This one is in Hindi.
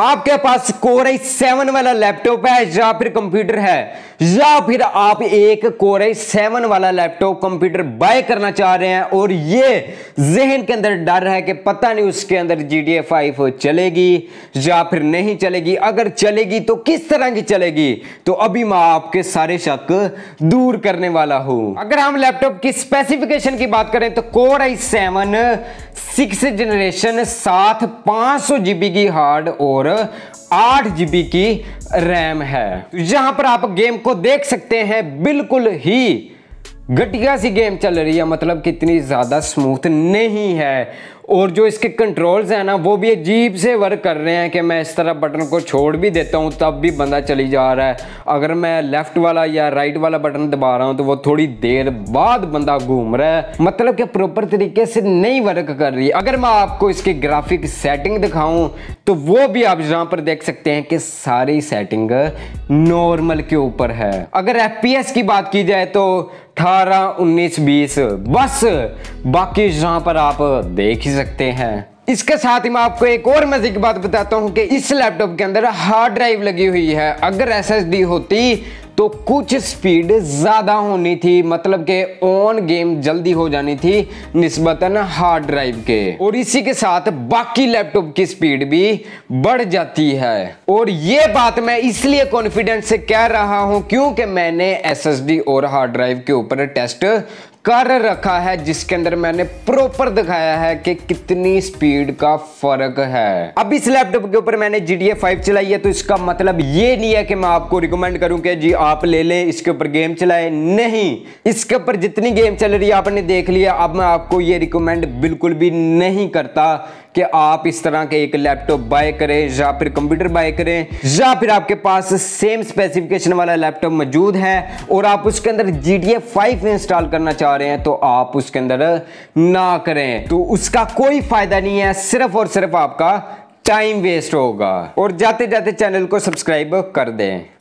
आपके पास कोर आई सेवन वाला लैपटॉप है या फिर कंप्यूटर है या फिर आप एक कोर आई सेवन वाला लैपटॉप कंप्यूटर बाय करना चाह रहे हैं और ये जहन के अंदर डर है कि पता नहीं उसके अंदर जी डी एफ फाइव चलेगी या फिर नहीं चलेगी अगर चलेगी तो किस तरह की चलेगी तो अभी मैं आपके सारे शक दूर करने वाला हूं अगर हम लैपटॉप की स्पेसिफिकेशन की बात करें तो core i seven six generation साथ पाँच सौ जीबी की हार्ड और आठ जीबी की रैम है यहां पर आप गेम को देख सकते हैं बिल्कुल ही घटिया सी गेम चल रही है मतलब कितनी ज़्यादा स्मूथ नहीं है और जो इसके कंट्रोल्स हैं ना वो भी अजीब से वर्क कर रहे हैं कि मैं इस तरह बटन को छोड़ भी देता हूँ तब भी बंदा चली जा रहा है अगर मैं लेफ़्ट वाला या राइट वाला बटन दबा रहा हूँ तो वो थोड़ी देर बाद बंदा घूम रहा है मतलब कि प्रॉपर तरीके से नहीं वर्क कर रही अगर मैं आपको इसकी ग्राफिक सेटिंग दिखाऊँ तो वो भी आप यहाँ पर देख सकते हैं कि सारी सेटिंग नॉर्मल के ऊपर है अगर एफ की बात की जाए तो अठारह उन्नीस बीस बस बाकी यहाँ पर आप देख सकते हैं इसके साथ ही मैं आपको एक और मजे की बात बताता हूँ कि इस लैपटॉप के अंदर हार्ड ड्राइव लगी हुई है अगर एस होती तो कुछ स्पीड ज़्यादा होनी थी मतलब के ऑन गेम जल्दी हो जानी थी निस्बतन हार्ड ड्राइव के और इसी के साथ बाकी लैपटॉप की स्पीड भी बढ़ जाती है और ये बात मैं इसलिए कॉन्फिडेंस से कह रहा हूं क्योंकि मैंने एसएसडी और हार्ड ड्राइव के ऊपर टेस्ट कर रखा है जिसके अंदर मैंने प्रॉपर दिखाया है कि कितनी स्पीड का फर्क है अब इस लैपटॉप के ऊपर मैंने जी डी फाइव चलाई है तो इसका मतलब ये नहीं है कि मैं आपको रिकमेंड करूं कि जी आप ले लें इसके ऊपर गेम चलाए नहीं इसके ऊपर जितनी गेम चल रही है आपने देख लिया अब मैं आपको ये रिकमेंड बिल्कुल भी नहीं करता कि आप इस तरह के एक लैपटॉप बाय करें या फिर कंप्यूटर बाय करें या फिर आपके पास सेम स्पेसिफिकेशन वाला लैपटॉप मौजूद है और आप उसके अंदर जी टी इंस्टॉल करना चाह जा रहे हैं तो आप उसके अंदर ना करें तो उसका कोई फायदा नहीं है सिर्फ और सिर्फ आपका टाइम वेस्ट होगा और जाते जाते चैनल को सब्सक्राइब कर दें